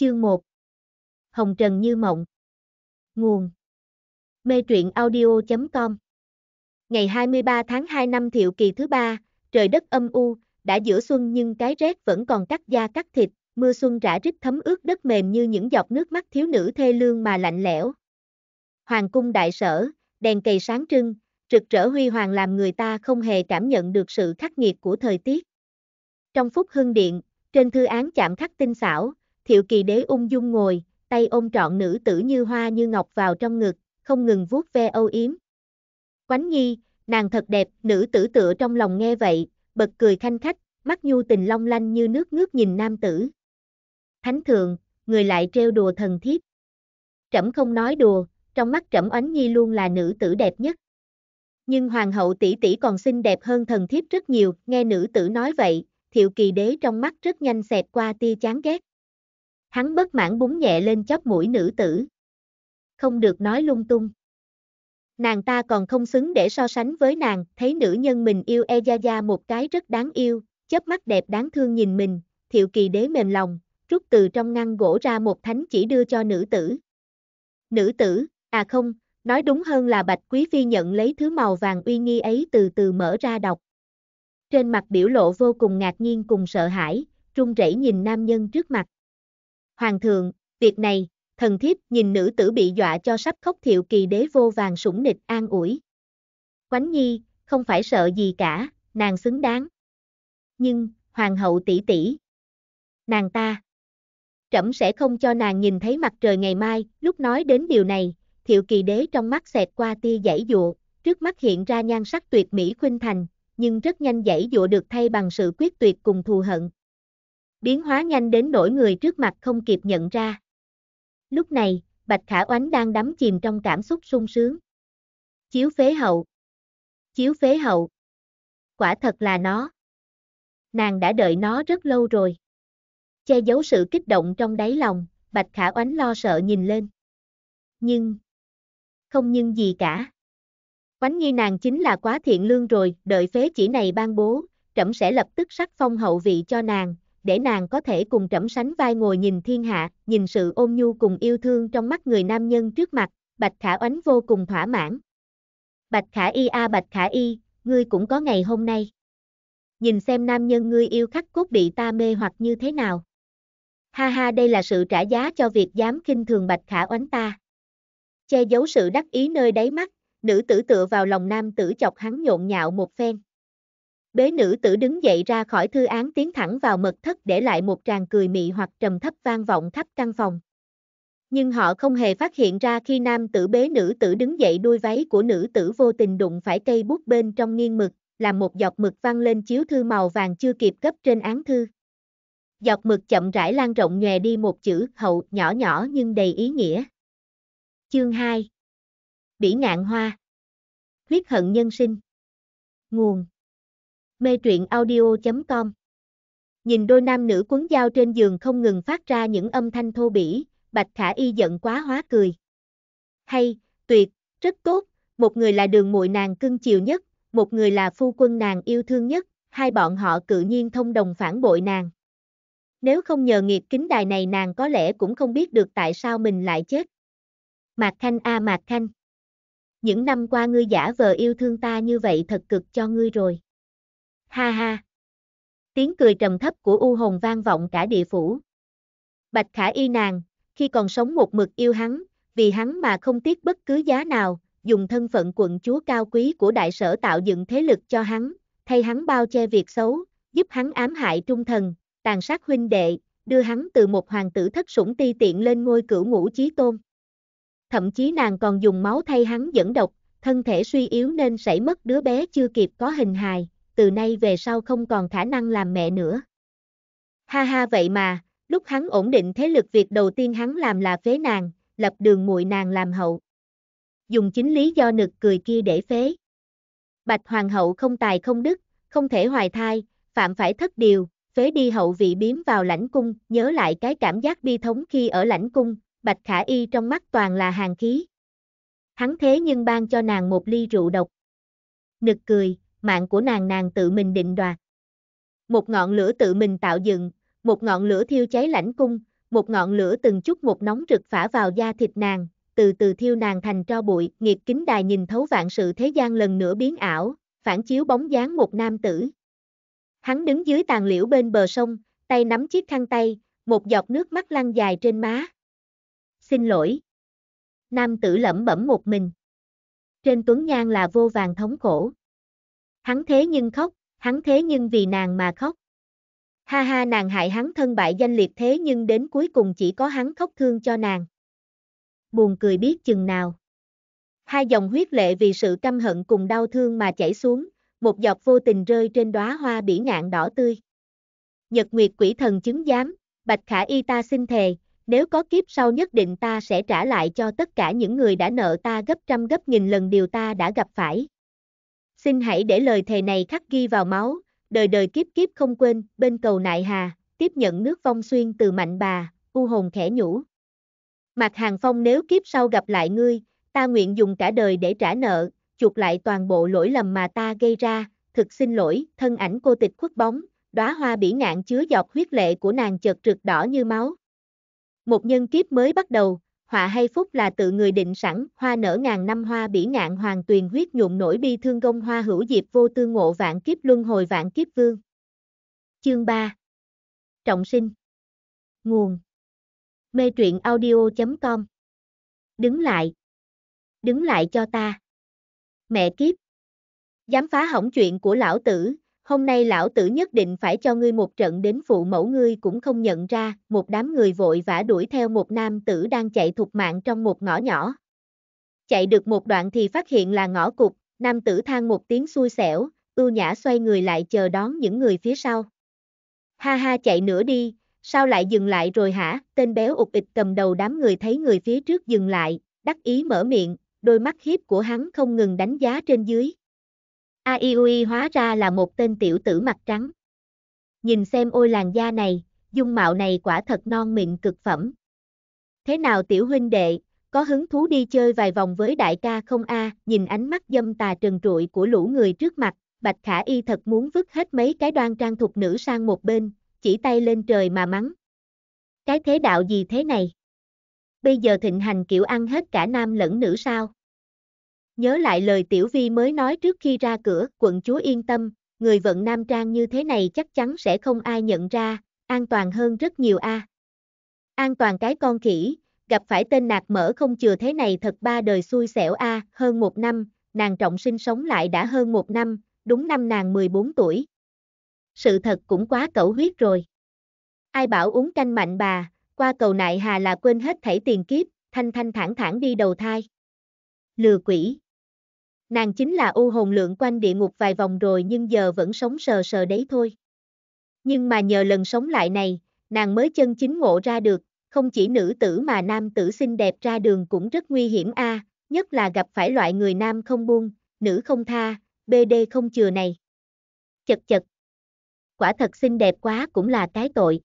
Chương 1 Hồng Trần Như Mộng Nguồn Mê truyện audio.com Ngày 23 tháng 2 năm thiệu kỳ thứ ba, trời đất âm u, đã giữa xuân nhưng cái rét vẫn còn cắt da cắt thịt, mưa xuân rã rít thấm ướt đất mềm như những giọt nước mắt thiếu nữ thê lương mà lạnh lẽo. Hoàng cung đại sở, đèn cầy sáng trưng, rực rỡ huy hoàng làm người ta không hề cảm nhận được sự khắc nghiệt của thời tiết. Trong phút hưng điện, trên thư án chạm khắc tinh xảo, thiệu kỳ đế ung dung ngồi, tay ôm trọn nữ tử như hoa như ngọc vào trong ngực, không ngừng vuốt ve âu yếm. Quánh nhi, nàng thật đẹp, nữ tử tựa trong lòng nghe vậy, bật cười khanh khách, mắt nhu tình long lanh như nước ngước nhìn nam tử. Thánh thượng, người lại trêu đùa thần thiếp. Trẫm không nói đùa, trong mắt Trẫm Oánh Nhi luôn là nữ tử đẹp nhất. Nhưng hoàng hậu tỷ tỷ còn xinh đẹp hơn thần thiếp rất nhiều, nghe nữ tử nói vậy, Thiệu Kỳ đế trong mắt rất nhanh xẹt qua tia chán ghét. Hắn bất mãn búng nhẹ lên chóp mũi nữ tử. Không được nói lung tung. Nàng ta còn không xứng để so sánh với nàng, thấy nữ nhân mình yêu e gia gia một cái rất đáng yêu, chớp mắt đẹp đáng thương nhìn mình, thiệu kỳ đế mềm lòng, rút từ trong ngăn gỗ ra một thánh chỉ đưa cho nữ tử. Nữ tử, à không, nói đúng hơn là bạch quý phi nhận lấy thứ màu vàng uy nghi ấy từ từ mở ra đọc. Trên mặt biểu lộ vô cùng ngạc nhiên cùng sợ hãi, trung rẩy nhìn nam nhân trước mặt. Hoàng thượng, việc này, thần thiếp nhìn nữ tử bị dọa cho sắp khóc thiệu kỳ đế vô vàng sủng nịch an ủi. Quánh nhi, không phải sợ gì cả, nàng xứng đáng. Nhưng, hoàng hậu tỷ tỷ, nàng ta, trẫm sẽ không cho nàng nhìn thấy mặt trời ngày mai, lúc nói đến điều này, thiệu kỳ đế trong mắt xẹt qua tia giải dụa, trước mắt hiện ra nhan sắc tuyệt mỹ khuynh thành, nhưng rất nhanh giải dụa được thay bằng sự quyết tuyệt cùng thù hận biến hóa nhanh đến nỗi người trước mặt không kịp nhận ra. Lúc này, Bạch Khả Oánh đang đắm chìm trong cảm xúc sung sướng. Chiếu phế hậu. Chiếu phế hậu. Quả thật là nó. Nàng đã đợi nó rất lâu rồi. Che giấu sự kích động trong đáy lòng, Bạch Khả Oánh lo sợ nhìn lên. Nhưng... Không nhưng gì cả. Oánh nghi nàng chính là quá thiện lương rồi, đợi phế chỉ này ban bố, trẫm sẽ lập tức sắc phong hậu vị cho nàng, để nàng có thể cùng trẫm sánh vai ngồi nhìn thiên hạ, nhìn sự ôn nhu cùng yêu thương trong mắt người nam nhân trước mặt, Bạch Khả Oánh vô cùng thỏa mãn. Bạch Khả Y a Bạch Khả Y, ngươi cũng có ngày hôm nay. Nhìn xem nam nhân ngươi yêu khắc cốt bị ta mê hoặc như thế nào. Ha ha đây là sự trả giá cho việc dám khinh thường Bạch Khả Oánh ta. Che giấu sự đắc ý nơi đáy mắt, nữ tử tựa vào lòng nam tử chọc hắn nhộn nhạo một phen. Bế nữ tử đứng dậy ra khỏi thư án tiến thẳng vào mật thất để lại một tràng cười mị hoặc trầm thấp vang vọng khắp căn phòng. Nhưng họ không hề phát hiện ra khi nam tử bế nữ tử đứng dậy đuôi váy của nữ tử vô tình đụng phải cây bút bên trong nghiêng mực, làm một giọt mực văng lên chiếu thư màu vàng chưa kịp gấp trên án thư. Giọt mực chậm rãi lan rộng nhòe đi một chữ hậu nhỏ nhỏ nhưng đầy ý nghĩa. Chương 2 Bỉ ngạn hoa Huyết hận nhân sinh Nguồn Mê truyện audio.com Nhìn đôi nam nữ quấn dao trên giường không ngừng phát ra những âm thanh thô bỉ, Bạch Khả Y giận quá hóa cười. Hay, tuyệt, rất tốt, một người là đường muội nàng cưng chiều nhất, một người là phu quân nàng yêu thương nhất, hai bọn họ cự nhiên thông đồng phản bội nàng. Nếu không nhờ nghiệp kính đài này nàng có lẽ cũng không biết được tại sao mình lại chết. Mạc Khanh a Mạc Khanh. Những năm qua ngươi giả vờ yêu thương ta như vậy thật cực cho ngươi rồi. Ha ha. Tiếng cười trầm thấp của U hồn vang vọng cả địa phủ. Bạch Khả y nàng, khi còn sống một mực yêu hắn, vì hắn mà không tiếc bất cứ giá nào, dùng thân phận quận chúa cao quý của đại sở tạo dựng thế lực cho hắn, thay hắn bao che việc xấu, giúp hắn ám hại trung thần, tàn sát huynh đệ, đưa hắn từ một hoàng tử thất sủng ti tiện lên ngôi cửu ngũ chí tôn. Thậm chí nàng còn dùng máu thay hắn dẫn độc, thân thể suy yếu nên sảy mất đứa bé chưa kịp có hình hài, từ nay về sau không còn khả năng làm mẹ nữa. Ha ha vậy mà, lúc hắn ổn định thế lực việc đầu tiên hắn làm là phế nàng, lập đường muội nàng làm hậu. Dùng chính lý do nực cười kia để phế. Bạch hoàng hậu không tài không đức, không thể hoài thai, phạm phải thất điều, phế đi hậu vị biếm vào lãnh cung, nhớ lại cái cảm giác bi thống khi ở lãnh cung, bạch khả y trong mắt toàn là hàng khí. Hắn thế nhưng ban cho nàng một ly rượu độc. Nực cười, mạng của nàng nàng tự mình định đoạt. Một ngọn lửa tự mình tạo dựng, một ngọn lửa thiêu cháy lãnh cung, một ngọn lửa từng chút một nóng rực phả vào da thịt nàng, từ từ thiêu nàng thành tro bụi, nghiệt kính đài nhìn thấu vạn sự thế gian lần nữa biến ảo, phản chiếu bóng dáng một nam tử. Hắn đứng dưới tàn liễu bên bờ sông, tay nắm chiếc khăn tay, một giọt nước mắt lăn dài trên má. Xin lỗi. Nam tử lẩm bẩm một mình. Trên tuấn nhan là vô vàng thống khổ hắn thế nhưng khóc, hắn thế nhưng vì nàng mà khóc. Ha ha nàng hại hắn thân bại danh liệt thế nhưng đến cuối cùng chỉ có hắn khóc thương cho nàng. Buồn cười biết chừng nào. Hai dòng huyết lệ vì sự căm hận cùng đau thương mà chảy xuống, một giọt vô tình rơi trên đóa hoa bỉ ngạn đỏ tươi. Nhật Nguyệt quỷ thần chứng giám, Bạch Khả Y ta xin thề, nếu có kiếp sau nhất định ta sẽ trả lại cho tất cả những người đã nợ ta gấp trăm gấp nghìn lần điều ta đã gặp phải. Xin hãy để lời thề này khắc ghi vào máu, đời đời kiếp kiếp không quên, bên cầu nại hà, tiếp nhận nước phong xuyên từ mạnh bà, u hồn khẽ nhũ. Mạc Hàng Phong nếu kiếp sau gặp lại ngươi, ta nguyện dùng cả đời để trả nợ, chuộc lại toàn bộ lỗi lầm mà ta gây ra, thực xin lỗi, thân ảnh cô tịch khuất bóng, đóa hoa bỉ ngạn chứa giọt huyết lệ của nàng chợt rực đỏ như máu. Một nhân kiếp mới bắt đầu, họa hay phúc là tự người định sẵn, hoa nở ngàn năm hoa bỉ ngạn hoàng tuyền huyết nhuộm nổi bi thương gông hoa hữu diệp vô tư ngộ vạn kiếp luân hồi vạn kiếp vương. Chương 3 Trọng sinh Nguồn Mê truyện audio.com Đứng lại Đứng lại cho ta Mẹ kiếp Dám phá hỏng chuyện của lão tử, hôm nay lão tử nhất định phải cho ngươi một trận đến phụ mẫu ngươi cũng không nhận ra, một đám người vội vã đuổi theo một nam tử đang chạy thục mạng trong một ngõ nhỏ. Chạy được một đoạn thì phát hiện là ngõ cục, nam tử than một tiếng xui xẻo, ưu nhã xoay người lại chờ đón những người phía sau. Ha ha chạy nữa đi, sao lại dừng lại rồi hả, tên béo ụt ịt cầm đầu đám người thấy người phía trước dừng lại, đắc ý mở miệng, đôi mắt hiếp của hắn không ngừng đánh giá trên dưới. Aiui hóa ra là một tên tiểu tử mặt trắng. Nhìn xem ôi làn da này, dung mạo này quả thật non mịn cực phẩm. Thế nào tiểu huynh đệ, có hứng thú đi chơi vài vòng với đại ca không a à, nhìn ánh mắt dâm tà trần trụi của lũ người trước mặt, Bạch Khả Y thật muốn vứt hết mấy cái đoan trang thục nữ sang một bên, chỉ tay lên trời mà mắng. Cái thế đạo gì thế này? Bây giờ thịnh hành kiểu ăn hết cả nam lẫn nữ sao? Nhớ lại lời Tiểu Vi mới nói trước khi ra cửa, quận chúa yên tâm, người vận nam trang như thế này chắc chắn sẽ không ai nhận ra, an toàn hơn rất nhiều a. An toàn cái con khỉ, gặp phải tên nạt mỡ không chừa thế này thật ba đời xui xẻo a, hơn một năm, nàng trọng sinh sống lại đã hơn một năm, đúng năm nàng 14 tuổi. Sự thật cũng quá cẩu huyết rồi. Ai bảo uống canh mạnh bà, qua cầu nại hà là quên hết thảy tiền kiếp, thanh thanh thản thản đi đầu thai. Lừa quỷ. Nàng chính là u hồn lượng quanh địa ngục vài vòng rồi nhưng giờ vẫn sống sờ sờ đấy thôi. Nhưng mà nhờ lần sống lại này, nàng mới chân chính ngộ ra được, không chỉ nữ tử mà nam tử xinh đẹp ra đường cũng rất nguy hiểm a, nhất là gặp phải loại người nam không buông, nữ không tha, BD không chừa này. Chật chật. Quả thật xinh đẹp quá cũng là cái tội.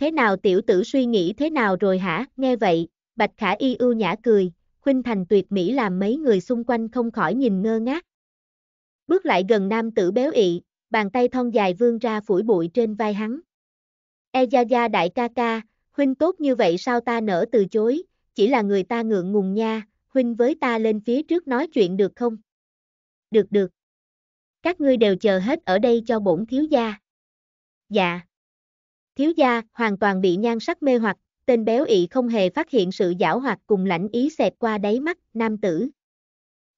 Thế nào tiểu tử suy nghĩ thế nào rồi hả? Nghe vậy, Bạch Khả Y ưu nhã cười, khuynh thành tuyệt mỹ làm mấy người xung quanh không khỏi nhìn ngơ ngác. Bước lại gần nam tử béo ị, bàn tay thon dài vươn ra phủi bụi trên vai hắn. E gia gia đại ca ca, huynh tốt như vậy sao ta nỡ từ chối, chỉ là người ta ngượng ngùng nha, huynh với ta lên phía trước nói chuyện được không? Được được. Các ngươi đều chờ hết ở đây cho bổn thiếu gia. Dạ. Thiếu gia hoàn toàn bị nhan sắc mê hoặc, tên béo ị không hề phát hiện sự giả hoạt cùng lãnh ý xẹt qua đáy mắt, nam tử.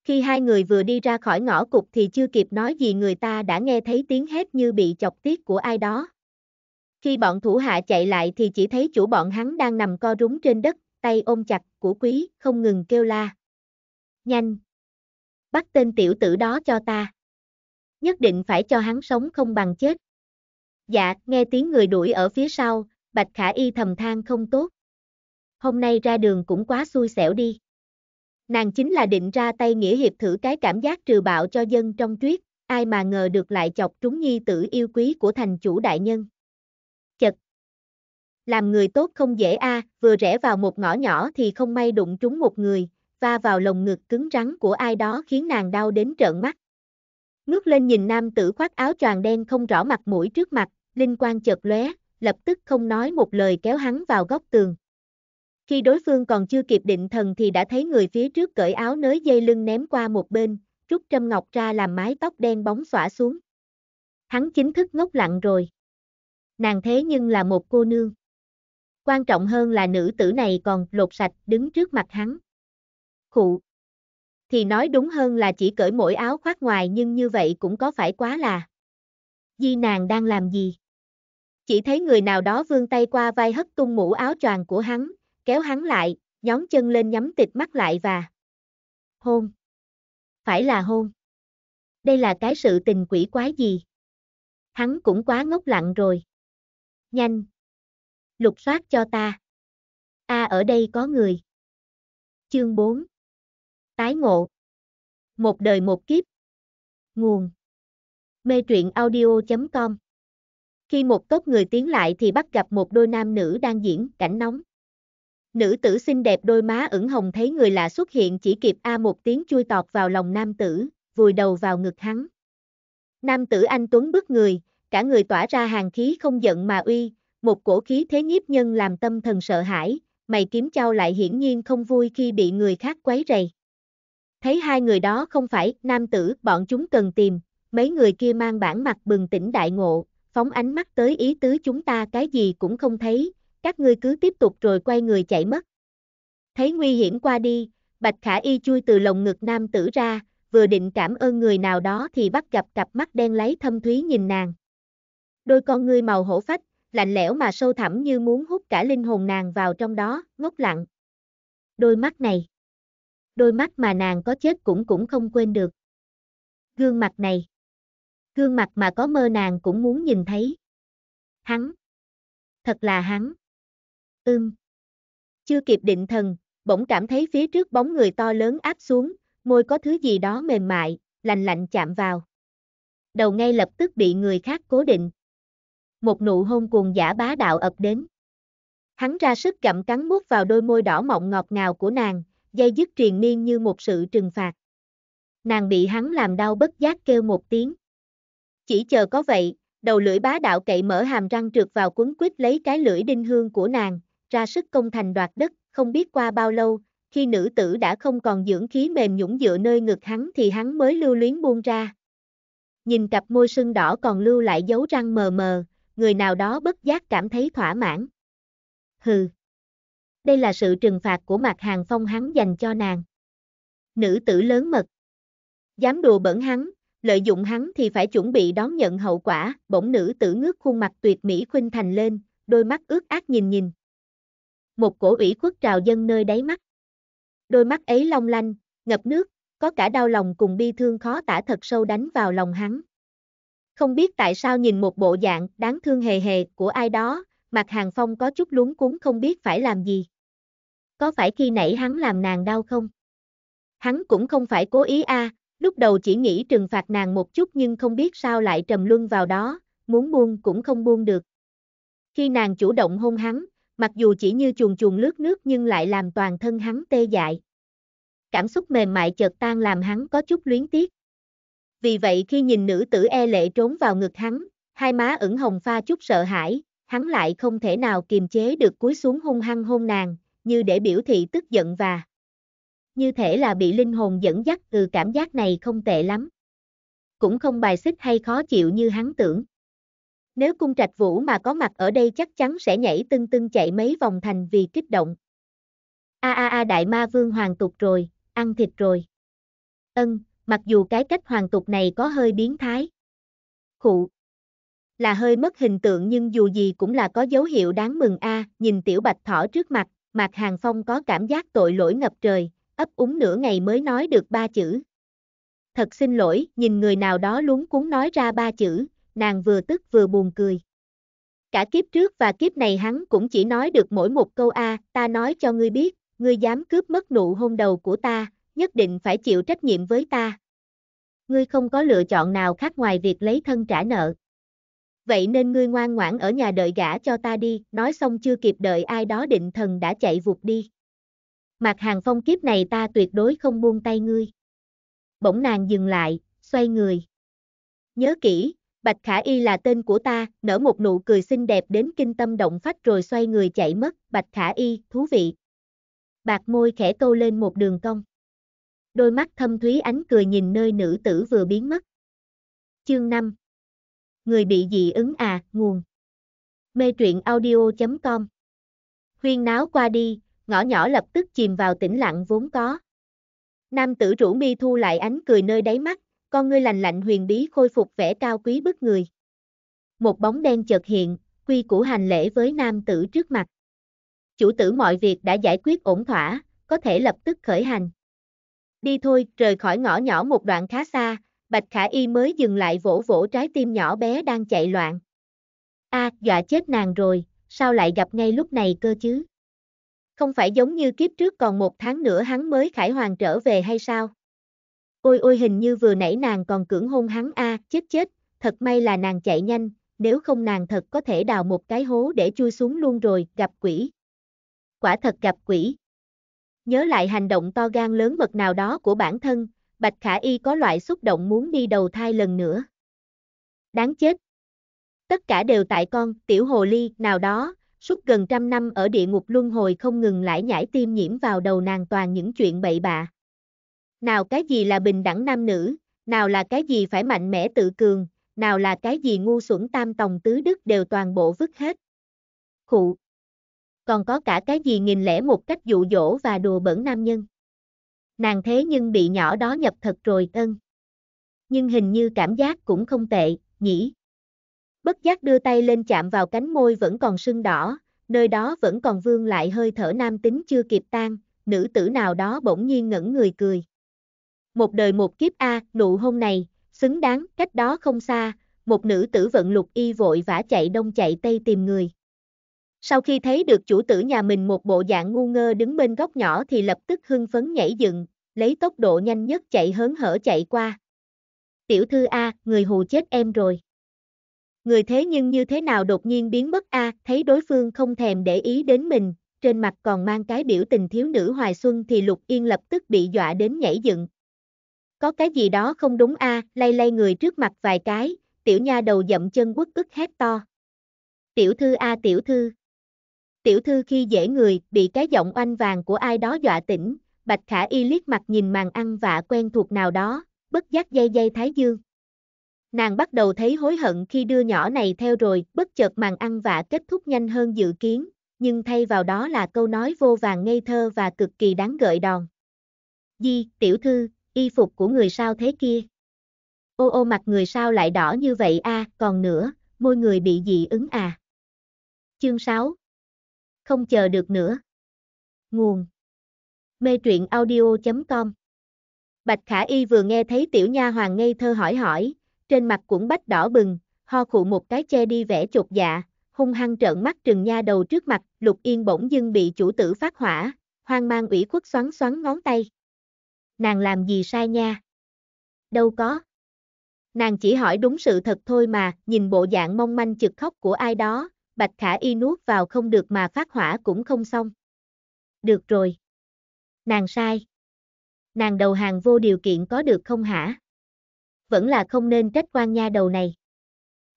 Khi hai người vừa đi ra khỏi ngõ cục thì chưa kịp nói gì người ta đã nghe thấy tiếng hét như bị chọc tiết của ai đó. Khi bọn thủ hạ chạy lại thì chỉ thấy chủ bọn hắn đang nằm co rúng trên đất, tay ôm chặt của quý, không ngừng kêu la. Nhanh! Bắt tên tiểu tử đó cho ta. Nhất định phải cho hắn sống không bằng chết. Dạ, nghe tiếng người đuổi ở phía sau, Bạch Khả Y thầm than không tốt. Hôm nay ra đường cũng quá xui xẻo đi. Nàng chính là định ra tay nghĩa hiệp thử cái cảm giác trừ bạo cho dân trong tuyết, ai mà ngờ được lại chọc trúng nhi tử yêu quý của thành chủ đại nhân. Chật! Làm người tốt không dễ a, à, vừa rẽ vào một ngõ nhỏ thì không may đụng trúng một người, va vào lồng ngực cứng rắn của ai đó khiến nàng đau đến trợn mắt. Ngước lên nhìn nam tử khoác áo choàng đen không rõ mặt mũi trước mặt, linh quan chợt lóe, lập tức không nói một lời kéo hắn vào góc tường. Khi đối phương còn chưa kịp định thần thì đã thấy người phía trước cởi áo nới dây lưng ném qua một bên, rút trâm ngọc ra làm mái tóc đen bóng xõa xuống. Hắn chính thức ngốc lặng rồi. Nàng thế nhưng là một cô nương. Quan trọng hơn là nữ tử này còn lột sạch đứng trước mặt hắn. Khụ. Thì nói đúng hơn là chỉ cởi mỗi áo khoác ngoài nhưng như vậy cũng có phải quá là. Di nàng đang làm gì? Chỉ thấy người nào đó vươn tay qua vai hất tung mũ áo choàng của hắn, kéo hắn lại, nhón chân lên nhắm tịt mắt lại và hôn. Phải là hôn. Đây là cái sự tình quỷ quái gì? Hắn cũng quá ngốc lặng rồi. Nhanh. Lục soát cho ta. A à, ở đây có người. Chương 4. Tái ngộ. Một đời một kiếp. Nguồn. Mê truyện audio.com khi một tốt người tiến lại thì bắt gặp một đôi nam nữ đang diễn cảnh nóng. Nữ tử xinh đẹp đôi má ửng hồng thấy người lạ xuất hiện chỉ kịp a một tiếng chui tọt vào lòng nam tử, vùi đầu vào ngực hắn. Nam tử anh Tuấn bước người, cả người tỏa ra hàng khí không giận mà uy, một cổ khí thế nhiếp nhân làm tâm thần sợ hãi, mày kiếm trao lại hiển nhiên không vui khi bị người khác quấy rầy. Thấy hai người đó không phải nam tử bọn chúng cần tìm, mấy người kia mang bản mặt bừng tỉnh đại ngộ, phóng ánh mắt tới ý tứ chúng ta cái gì cũng không thấy, các ngươi cứ tiếp tục rồi quay người chạy mất. Thấy nguy hiểm qua đi, Bạch Khả Y chui từ lồng ngực nam tử ra, vừa định cảm ơn người nào đó thì bắt gặp cặp mắt đen lấy thâm thúy nhìn nàng. Đôi con ngươi màu hổ phách, lạnh lẽo mà sâu thẳm như muốn hút cả linh hồn nàng vào trong đó, ngốc lặng. Đôi mắt này. Đôi mắt mà nàng có chết cũng cũng không quên được. Gương mặt này gương mặt mà có mơ nàng cũng muốn nhìn thấy. Hắn. Thật là hắn. Ưm. Chưa kịp định thần, bỗng cảm thấy phía trước bóng người to lớn áp xuống, môi có thứ gì đó mềm mại, lành lạnh chạm vào. Đầu ngay lập tức bị người khác cố định. Một nụ hôn cuồng giả bá đạo ập đến. Hắn ra sức gặm cắn mút vào đôi môi đỏ mọng ngọt ngào của nàng, dây dứt triền miên như một sự trừng phạt. Nàng bị hắn làm đau bất giác kêu một tiếng. Chỉ chờ có vậy, đầu lưỡi bá đạo cậy mở hàm răng trượt vào cuốn quýt lấy cái lưỡi đinh hương của nàng, ra sức công thành đoạt đất, không biết qua bao lâu, khi nữ tử đã không còn dưỡng khí mềm nhũng dựa nơi ngực hắn thì hắn mới lưu luyến buông ra. Nhìn cặp môi sưng đỏ còn lưu lại dấu răng mờ mờ, người nào đó bất giác cảm thấy thỏa mãn. Hừ. Đây là sự trừng phạt của mặt hàng phong hắn dành cho nàng. Nữ tử lớn mật. Dám đùa bẩn hắn, lợi dụng hắn thì phải chuẩn bị đón nhận hậu quả, bỗng nữ tử ngước khuôn mặt tuyệt mỹ khuynh thành lên, đôi mắt ướt ác nhìn nhìn. Một cổ ủy khuất trào dân nơi đáy mắt. Đôi mắt ấy long lanh, ngập nước, có cả đau lòng cùng bi thương khó tả thật sâu đánh vào lòng hắn. Không biết tại sao nhìn một bộ dạng đáng thương hề hề của ai đó, mặt hàng phong có chút lúng cuốn không biết phải làm gì. Có phải khi nãy hắn làm nàng đau không? Hắn cũng không phải cố ý a, à, lúc đầu chỉ nghĩ trừng phạt nàng một chút nhưng không biết sao lại trầm luân vào đó, muốn buông cũng không buông được. Khi nàng chủ động hôn hắn, mặc dù chỉ như chuồn chuồn lướt nước nhưng lại làm toàn thân hắn tê dại. Cảm xúc mềm mại chợt tan làm hắn có chút luyến tiếc. Vì vậy khi nhìn nữ tử e lệ trốn vào ngực hắn, hai má ửng hồng pha chút sợ hãi, hắn lại không thể nào kiềm chế được cúi xuống hung hăng hôn nàng, như để biểu thị tức giận và như thể là bị linh hồn dẫn dắt từ cảm giác này không tệ lắm. Cũng không bài xích hay khó chịu như hắn tưởng. Nếu cung trạch vũ mà có mặt ở đây chắc chắn sẽ nhảy tưng tưng chạy mấy vòng thành vì kích động. A a a đại ma vương hoàng tục rồi, ăn thịt rồi. Ân, mặc dù cái cách hoàng tục này có hơi biến thái. Khụ. Là hơi mất hình tượng nhưng dù gì cũng là có dấu hiệu đáng mừng a, nhìn tiểu bạch thỏ trước mặt, Mạc Hàng Phong có cảm giác tội lỗi ngập trời, ấp úng nửa ngày mới nói được ba chữ. Thật xin lỗi, nhìn người nào đó luống cuốn nói ra ba chữ, nàng vừa tức vừa buồn cười. Cả kiếp trước và kiếp này hắn cũng chỉ nói được mỗi một câu A, ta nói cho ngươi biết, ngươi dám cướp mất nụ hôn đầu của ta, nhất định phải chịu trách nhiệm với ta. Ngươi không có lựa chọn nào khác ngoài việc lấy thân trả nợ. Vậy nên ngươi ngoan ngoãn ở nhà đợi gã cho ta đi, nói xong chưa kịp đợi ai đó định thần đã chạy vụt đi. Mạc Hàng Phong kiếp này ta tuyệt đối không buông tay ngươi. Bỗng nàng dừng lại, xoay người. Nhớ kỹ, Bạch Khả Y là tên của ta, nở một nụ cười xinh đẹp đến kinh tâm động phách rồi xoay người chạy mất, Bạch Khả Y, thú vị. Bạc môi khẽ câu lên một đường cong. Đôi mắt thâm thúy ánh cười nhìn nơi nữ tử vừa biến mất. Chương 5 Người bị dị ứng à, nguồn. Mê truyện audio.com Huyên náo qua đi, ngõ nhỏ lập tức chìm vào tĩnh lặng vốn có. Nam tử rũ mi thu lại ánh cười nơi đáy mắt, con ngươi lành lạnh huyền bí khôi phục vẻ cao quý bức người. Một bóng đen chợt hiện, quy củ hành lễ với nam tử trước mặt. Chủ tử mọi việc đã giải quyết ổn thỏa, có thể lập tức khởi hành. Đi thôi, rời khỏi ngõ nhỏ một đoạn khá xa, Bạch Khả Y mới dừng lại vỗ vỗ trái tim nhỏ bé đang chạy loạn. A, à, dọa chết nàng rồi, sao lại gặp ngay lúc này cơ chứ? Không phải giống như kiếp trước còn một tháng nữa hắn mới khải hoàng trở về hay sao? Ôi ôi hình như vừa nãy nàng còn cưỡng hôn hắn a, à, chết chết, thật may là nàng chạy nhanh, nếu không nàng thật có thể đào một cái hố để chui xuống luôn rồi, gặp quỷ. Quả thật gặp quỷ. Nhớ lại hành động to gan lớn mật nào đó của bản thân, Bạch Khả Y có loại xúc động muốn đi đầu thai lần nữa. Đáng chết. Tất cả đều tại con, tiểu hồ ly, nào đó, suốt gần trăm năm ở địa ngục luân hồi không ngừng lại nhảy tim nhiễm vào đầu nàng toàn những chuyện bậy bạ. Nào cái gì là bình đẳng nam nữ, nào là cái gì phải mạnh mẽ tự cường, nào là cái gì ngu xuẩn tam tòng tứ đức đều toàn bộ vứt hết. Khụ. Còn có cả cái gì nghìn lẻ một cách dụ dỗ và đùa bẩn nam nhân. Nàng thế nhưng bị nhỏ đó nhập thật rồi ân. Nhưng hình như cảm giác cũng không tệ, nhỉ bất giác đưa tay lên chạm vào cánh môi vẫn còn sưng đỏ, nơi đó vẫn còn vương lại hơi thở nam tính chưa kịp tan, nữ tử nào đó bỗng nhiên ngẩn người cười. Một đời một kiếp A, nụ hôn này, xứng đáng, cách đó không xa, một nữ tử vận lục y vội vã chạy đông chạy tây tìm người. Sau khi thấy được chủ tử nhà mình một bộ dạng ngu ngơ đứng bên góc nhỏ thì lập tức hưng phấn nhảy dựng, lấy tốc độ nhanh nhất chạy hớn hở chạy qua. Tiểu thư A, người hù chết em rồi người thế nhưng như thế nào đột nhiên biến mất a, à, thấy đối phương không thèm để ý đến mình, trên mặt còn mang cái biểu tình thiếu nữ hoài xuân thì Lục Yên lập tức bị dọa đến nhảy dựng. Có cái gì đó không đúng a, à, lay lay người trước mặt vài cái, tiểu nha đầu dậm chân quất ức hét to. Tiểu thư a à, tiểu thư. Tiểu thư khi dễ người, bị cái giọng oanh vàng của ai đó dọa tỉnh, Bạch Khả Y liếc mặt nhìn màn ăn vạ quen thuộc nào đó, bất giác dây dây thái dương. Nàng bắt đầu thấy hối hận khi đưa nhỏ này theo rồi, bất chợt màn ăn vạ kết thúc nhanh hơn dự kiến, nhưng thay vào đó là câu nói vô vàng ngây thơ và cực kỳ đáng gợi đòn. Di, tiểu thư, y phục của người sao thế kia? Ô ô mặt người sao lại đỏ như vậy a, còn nữa, môi người bị dị ứng à? Chương 6 Không chờ được nữa. Nguồn Mê truyện audio.com Bạch Khả Y vừa nghe thấy tiểu nha hoàng ngây thơ hỏi hỏi, trên mặt cũng bách đỏ bừng, ho khụ một cái che đi vẻ chột dạ, hung hăng trợn mắt trừng nha đầu trước mặt, lục yên bỗng dưng bị chủ tử phát hỏa, hoang mang ủy khuất xoắn xoắn ngón tay. Nàng làm gì sai nha? Đâu có. Nàng chỉ hỏi đúng sự thật thôi mà, nhìn bộ dạng mong manh chực khóc của ai đó, bạch khả y nuốt vào không được mà phát hỏa cũng không xong. Được rồi. Nàng sai. Nàng đầu hàng vô điều kiện có được không hả? vẫn là không nên trách quan nha đầu này.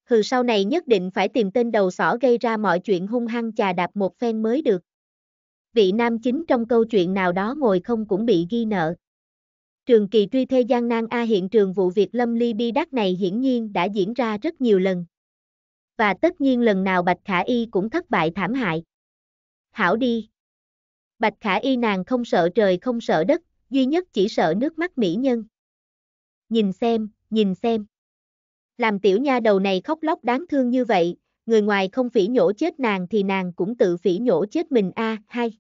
Hừ sau này nhất định phải tìm tên đầu sỏ gây ra mọi chuyện hung hăng chà đạp một phen mới được. Vị nam chính trong câu chuyện nào đó ngồi không cũng bị ghi nợ. Trường kỳ truy thê Giang Nang A hiện trường vụ việc Lâm Ly Bi Đắc này hiển nhiên đã diễn ra rất nhiều lần. Và tất nhiên lần nào Bạch Khả Y cũng thất bại thảm hại. Hảo đi. Bạch Khả Y nàng không sợ trời không sợ đất, duy nhất chỉ sợ nước mắt mỹ nhân. Nhìn xem, nhìn xem. Làm tiểu nha đầu này khóc lóc đáng thương như vậy, người ngoài không phỉ nhổ chết nàng thì nàng cũng tự phỉ nhổ chết mình a à, hay.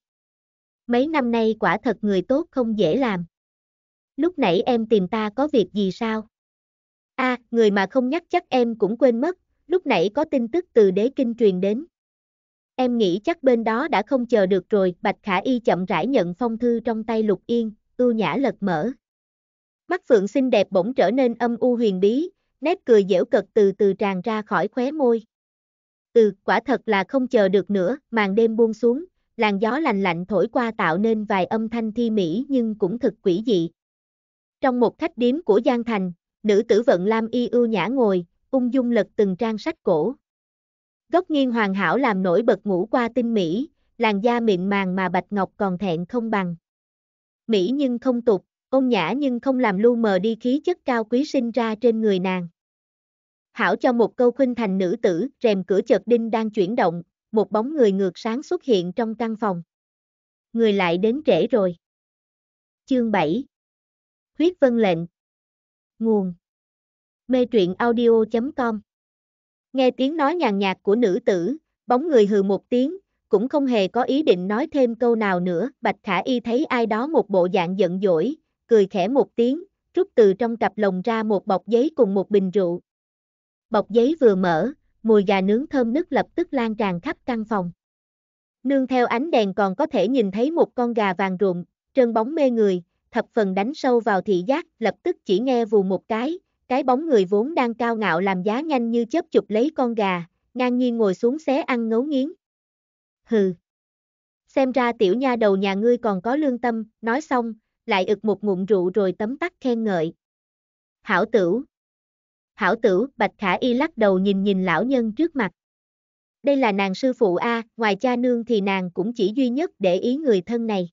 Mấy năm nay quả thật người tốt không dễ làm. Lúc nãy em tìm ta có việc gì sao? a à, người mà không nhắc chắc em cũng quên mất, lúc nãy có tin tức từ đế kinh truyền đến. Em nghĩ chắc bên đó đã không chờ được rồi, Bạch Khả Y chậm rãi nhận phong thư trong tay Lục Yên, ưu nhã lật mở. Mắt phượng xinh đẹp bỗng trở nên âm u huyền bí, nét cười dễu cợt từ từ tràn ra khỏi khóe môi. Ừ, quả thật là không chờ được nữa, màn đêm buông xuống, làn gió lành lạnh thổi qua tạo nên vài âm thanh thi mỹ nhưng cũng thực quỷ dị. Trong một khách điếm của Giang Thành, nữ tử vận Lam Y ưu nhã ngồi, ung dung lật từng trang sách cổ. Góc nghiêng hoàn hảo làm nổi bật ngũ qua tinh mỹ, làn da mịn màng mà bạch ngọc còn thẹn không bằng. Mỹ nhưng không tục, ôn nhã nhưng không làm lu mờ đi khí chất cao quý sinh ra trên người nàng. Hảo cho một câu khuynh thành nữ tử, rèm cửa chợt đinh đang chuyển động, một bóng người ngược sáng xuất hiện trong căn phòng. Người lại đến trễ rồi. Chương 7 Huyết vân lệnh Nguồn Mê truyện audio.com Nghe tiếng nói nhàn nhạt của nữ tử, bóng người hừ một tiếng, cũng không hề có ý định nói thêm câu nào nữa. Bạch Khả Y thấy ai đó một bộ dạng giận dỗi, cười khẽ một tiếng, rút từ trong cặp lồng ra một bọc giấy cùng một bình rượu. Bọc giấy vừa mở, mùi gà nướng thơm nức lập tức lan tràn khắp căn phòng. Nương theo ánh đèn còn có thể nhìn thấy một con gà vàng ruộm, trơn bóng mê người, thập phần đánh sâu vào thị giác, lập tức chỉ nghe vù một cái, cái bóng người vốn đang cao ngạo làm giá nhanh như chớp chụp lấy con gà, ngang nhiên ngồi xuống xé ăn ngấu nghiến. Hừ. Xem ra tiểu nha đầu nhà ngươi còn có lương tâm, nói xong, lại ực một ngụm rượu rồi tấm tắc khen ngợi. Hảo tử, Hảo tử, Bạch Khả Y lắc đầu nhìn nhìn lão nhân trước mặt. Đây là nàng sư phụ A, ngoài cha nương thì nàng cũng chỉ duy nhất để ý người thân này.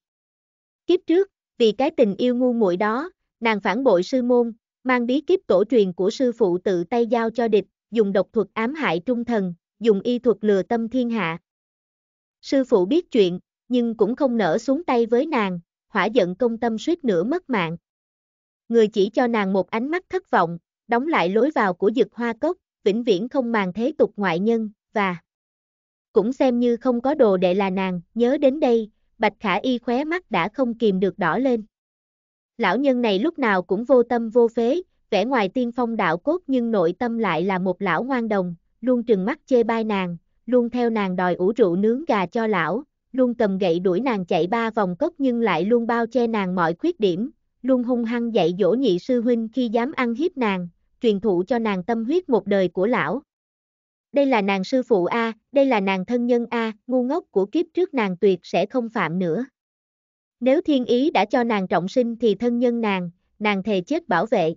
Kiếp trước, vì cái tình yêu ngu muội đó, nàng phản bội sư môn, mang bí kíp tổ truyền của sư phụ tự tay giao cho địch, dùng độc thuật ám hại trung thần, dùng y thuật lừa tâm thiên hạ. Sư phụ biết chuyện, nhưng cũng không nỡ xuống tay với nàng, hỏa giận công tâm suýt nửa mất mạng. Người chỉ cho nàng một ánh mắt thất vọng, đóng lại lối vào của dực hoa cốc, vĩnh viễn không màng thế tục ngoại nhân, và cũng xem như không có đồ đệ là nàng, nhớ đến đây, Bạch Khả Y khóe mắt đã không kìm được đỏ lên. Lão nhân này lúc nào cũng vô tâm vô phế, vẻ ngoài tiên phong đạo cốt nhưng nội tâm lại là một lão ngoan đồng, luôn trừng mắt chê bai nàng, luôn theo nàng đòi ủ rượu nướng gà cho lão, luôn cầm gậy đuổi nàng chạy ba vòng cốc nhưng lại luôn bao che nàng mọi khuyết điểm, luôn hung hăng dạy dỗ nhị sư huynh khi dám ăn hiếp nàng, truyền thụ cho nàng tâm huyết một đời của lão. Đây là nàng sư phụ A, đây là nàng thân nhân A, ngu ngốc của kiếp trước nàng tuyệt sẽ không phạm nữa. Nếu thiên ý đã cho nàng trọng sinh thì thân nhân nàng, nàng thề chết bảo vệ.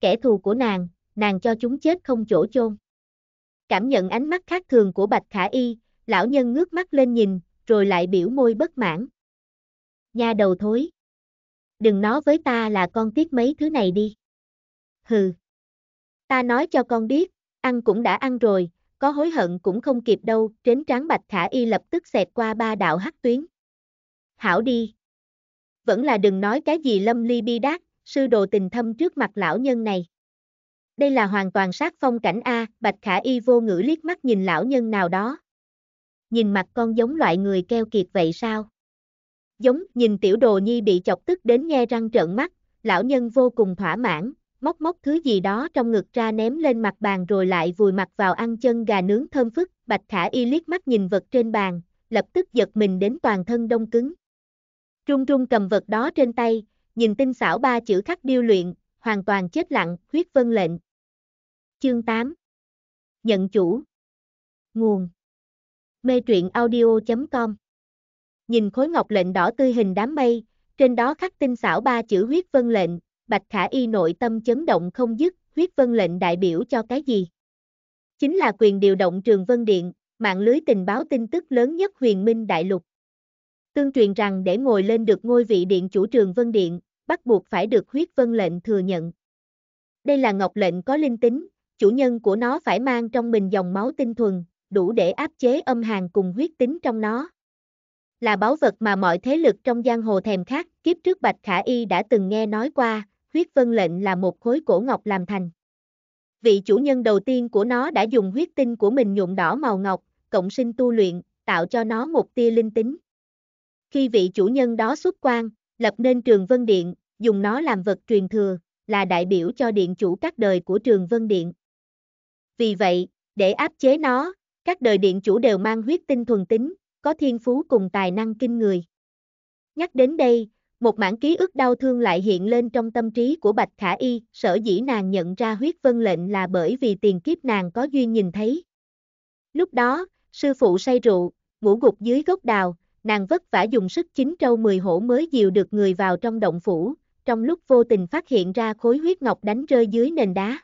Kẻ thù của nàng, nàng cho chúng chết không chỗ chôn. Cảm nhận ánh mắt khác thường của Bạch Khả Y, lão nhân ngước mắt lên nhìn, rồi lại biểu môi bất mãn. Nha đầu thối. Đừng nói với ta là con tiếc mấy thứ này đi. Hừ. Ta nói cho con biết, ăn cũng đã ăn rồi, có hối hận cũng không kịp đâu, trến tráng bạch khả y lập tức xẹt qua ba đạo hắc tuyến. Hảo đi. Vẫn là đừng nói cái gì lâm ly bi đát, sư đồ tình thâm trước mặt lão nhân này. Đây là hoàn toàn sát phong cảnh A, Bạch Khả Y vô ngữ liếc mắt nhìn lão nhân nào đó, nhìn mặt con giống loại người keo kiệt vậy sao? Giống, nhìn tiểu đồ nhi bị chọc tức đến nghe răng trợn mắt, lão nhân vô cùng thỏa mãn, móc móc thứ gì đó trong ngực ra ném lên mặt bàn rồi lại vùi mặt vào ăn chân gà nướng thơm phức, bạch khả y liếc mắt nhìn vật trên bàn, lập tức giật mình đến toàn thân đông cứng. Trung trung cầm vật đó trên tay, nhìn tinh xảo ba chữ khắc điêu luyện, hoàn toàn chết lặng, huyết vân lệnh. Chương 8 Nhận chủ Nguồn mê truyện audio.com. Nhìn khối ngọc lệnh đỏ tươi hình đám mây, trên đó khắc tinh xảo ba chữ huyết vân lệnh, Bạch Khả Y nội tâm chấn động không dứt, huyết vân lệnh đại biểu cho cái gì? Chính là quyền điều động trường vân điện, mạng lưới tình báo tin tức lớn nhất huyền minh đại lục. Tương truyền rằng để ngồi lên được ngôi vị điện chủ trường vân điện, bắt buộc phải được huyết vân lệnh thừa nhận. Đây là ngọc lệnh có linh tính, chủ nhân của nó phải mang trong mình dòng máu tinh thuần, đủ để áp chế âm hàng cùng huyết tính trong nó. Là báu vật mà mọi thế lực trong giang hồ thèm khát, kiếp trước Bạch Khả Y đã từng nghe nói qua, huyết vân lệnh là một khối cổ ngọc làm thành. Vị chủ nhân đầu tiên của nó đã dùng huyết tinh của mình nhuộm đỏ màu ngọc, cộng sinh tu luyện, tạo cho nó một tia linh tính. Khi vị chủ nhân đó xuất quan, lập nên Trường Vân Điện, dùng nó làm vật truyền thừa, là đại biểu cho điện chủ các đời của Trường Vân Điện. Vì vậy, để áp chế nó, các đời điện chủ đều mang huyết tinh thuần tính, có thiên phú cùng tài năng kinh người. Nhắc đến đây, một mảng ký ức đau thương lại hiện lên trong tâm trí của Bạch Khả Y, sở dĩ nàng nhận ra huyết vân lệnh là bởi vì tiền kiếp nàng có duyên nhìn thấy. Lúc đó, sư phụ say rượu, ngủ gục dưới gốc đào, nàng vất vả dùng sức chính trâu mười hổ mới dìu được người vào trong động phủ, trong lúc vô tình phát hiện ra khối huyết ngọc đánh rơi dưới nền đá.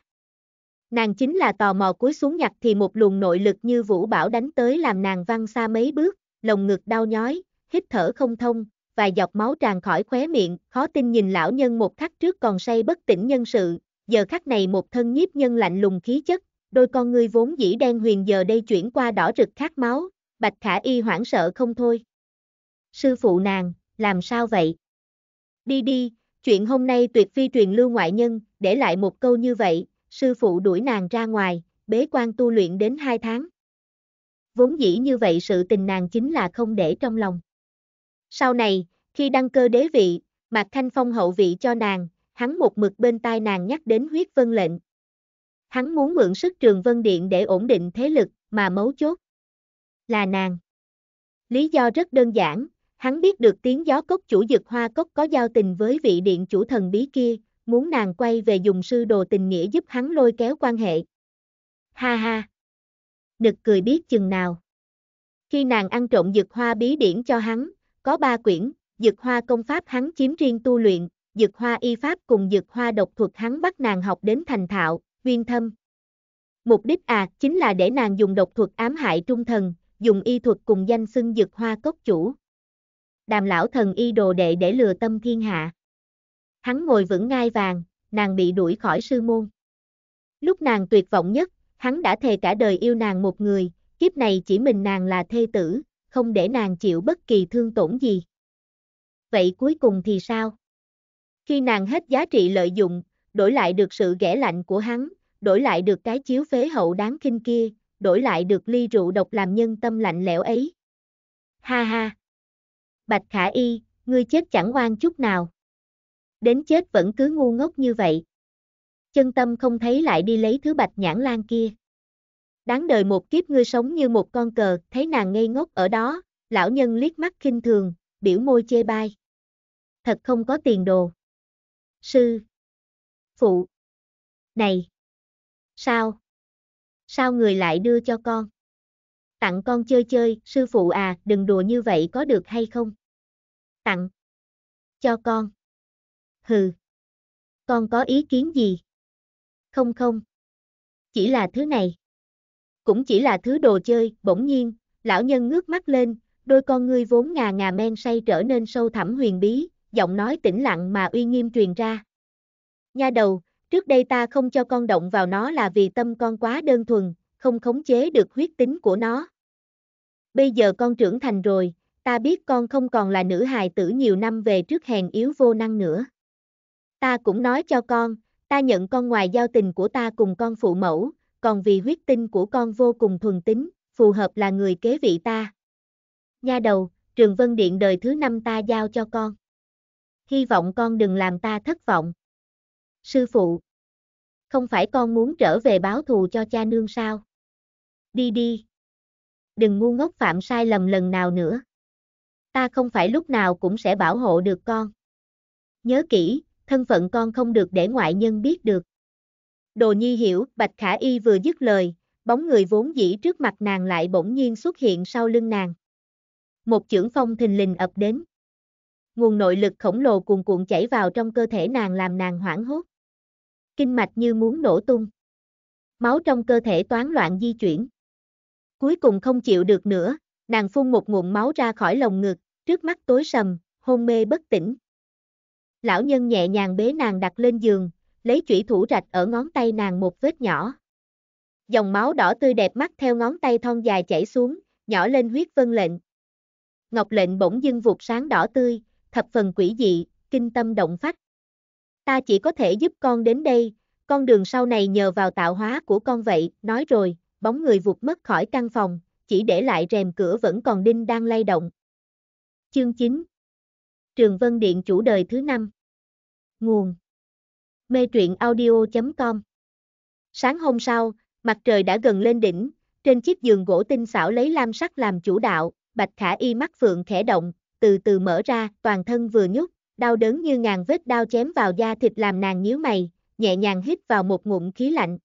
Nàng chính là tò mò cúi xuống nhặt thì một luồng nội lực như vũ bảo đánh tới làm nàng văng xa mấy bước, lồng ngực đau nhói, hít thở không thông, vài giọt máu tràn khỏi khóe miệng, khó tin nhìn lão nhân một khắc trước còn say bất tỉnh nhân sự, giờ khắc này một thân nhiếp nhân lạnh lùng khí chất, đôi con ngươi vốn dĩ đen huyền giờ đây chuyển qua đỏ rực khát máu, bạch khả y hoảng sợ không thôi. Sư phụ nàng, làm sao vậy? Đi đi, chuyện hôm nay tuyệt phi truyền lưu ngoại nhân, để lại một câu như vậy, sư phụ đuổi nàng ra ngoài, bế quan tu luyện đến 2 tháng. Vốn dĩ như vậy sự tình nàng chính là không để trong lòng. Sau này, khi đăng cơ đế vị, Mạc Thanh Phong hậu vị cho nàng, hắn một mực bên tai nàng nhắc đến huyết vân lệnh. Hắn muốn mượn sức trường vân điện để ổn định thế lực, mà mấu chốt là nàng. Lý do rất đơn giản, hắn biết được tiếng gió cốc chủ dực hoa cốc có giao tình với vị điện chủ thần bí kia, muốn nàng quay về dùng sư đồ tình nghĩa giúp hắn lôi kéo quan hệ. Ha ha! Nực cười biết chừng nào. Khi nàng ăn trộm dược hoa bí điển cho hắn, có ba quyển, dược hoa công pháp hắn chiếm riêng tu luyện, dược hoa y pháp cùng dược hoa độc thuật hắn bắt nàng học đến thành thạo, viên thâm. Mục đích à, chính là để nàng dùng độc thuật ám hại trung thần, dùng y thuật cùng danh xưng dược hoa cốc chủ. Đàm lão thần y đồ đệ để lừa tâm thiên hạ hắn ngồi vững ngai vàng, nàng bị đuổi khỏi sư môn. Lúc nàng tuyệt vọng nhất, hắn đã thề cả đời yêu nàng một người, kiếp này chỉ mình nàng là thê tử, không để nàng chịu bất kỳ thương tổn gì. Vậy cuối cùng thì sao? Khi nàng hết giá trị lợi dụng, đổi lại được sự ghẻ lạnh của hắn, đổi lại được cái chiếu phế hậu đáng kinh kia, đổi lại được ly rượu độc làm nhân tâm lạnh lẽo ấy. Ha ha! Bạch Khả Y, ngươi chết chẳng oan chút nào đến chết vẫn cứ ngu ngốc như vậy. Chân tâm không thấy lại đi lấy thứ bạch nhãn lan kia. Đáng đời một kiếp ngươi sống như một con cờ, thấy nàng ngây ngốc ở đó, lão nhân liếc mắt khinh thường, biểu môi chê bai. Thật không có tiền đồ. Sư. Phụ. Này. Sao? Sao người lại đưa cho con? Tặng con chơi chơi, sư phụ à, đừng đùa như vậy có được hay không? Tặng. Cho con hừ. Con có ý kiến gì? Không không. Chỉ là thứ này. Cũng chỉ là thứ đồ chơi, bỗng nhiên, lão nhân ngước mắt lên, đôi con ngươi vốn ngà ngà men say trở nên sâu thẳm huyền bí, giọng nói tĩnh lặng mà uy nghiêm truyền ra. Nha đầu, trước đây ta không cho con động vào nó là vì tâm con quá đơn thuần, không khống chế được huyết tính của nó. Bây giờ con trưởng thành rồi, ta biết con không còn là nữ hài tử nhiều năm về trước hèn yếu vô năng nữa. Ta cũng nói cho con, ta nhận con ngoài giao tình của ta cùng con phụ mẫu, còn vì huyết tinh của con vô cùng thuần tính, phù hợp là người kế vị ta. Nha đầu, Trường Vân Điện đời thứ năm ta giao cho con. Hy vọng con đừng làm ta thất vọng. Sư phụ, không phải con muốn trở về báo thù cho cha nương sao? Đi đi. Đừng ngu ngốc phạm sai lầm lần nào nữa. Ta không phải lúc nào cũng sẽ bảo hộ được con. Nhớ kỹ, thân phận con không được để ngoại nhân biết được. Đồ nhi hiểu, Bạch Khả Y vừa dứt lời, bóng người vốn dĩ trước mặt nàng lại bỗng nhiên xuất hiện sau lưng nàng. Một chưởng phong thình lình ập đến. Nguồn nội lực khổng lồ cuồn cuộn chảy vào trong cơ thể nàng làm nàng hoảng hốt. Kinh mạch như muốn nổ tung. Máu trong cơ thể toán loạn di chuyển. Cuối cùng không chịu được nữa, nàng phun một ngụm máu ra khỏi lồng ngực, trước mắt tối sầm, hôn mê bất tỉnh. Lão nhân nhẹ nhàng bế nàng đặt lên giường, lấy chủy thủ rạch ở ngón tay nàng một vết nhỏ. Dòng máu đỏ tươi đẹp mắt theo ngón tay thon dài chảy xuống, nhỏ lên huyết vân lệnh. Ngọc lệnh bỗng dưng vụt sáng đỏ tươi, thập phần quỷ dị, kinh tâm động phách. Ta chỉ có thể giúp con đến đây, con đường sau này nhờ vào tạo hóa của con vậy, nói rồi, bóng người vụt mất khỏi căn phòng, chỉ để lại rèm cửa vẫn còn đinh đang lay động. Chương 9, Trường Vân Điện chủ đời thứ năm. Nguồn Mê truyện audio.com Sáng hôm sau, mặt trời đã gần lên đỉnh, trên chiếc giường gỗ tinh xảo lấy lam sắc làm chủ đạo, bạch khả y mắt phượng khẽ động, từ từ mở ra, toàn thân vừa nhúc, đau đớn như ngàn vết đau chém vào da thịt làm nàng nhíu mày, nhẹ nhàng hít vào một ngụm khí lạnh.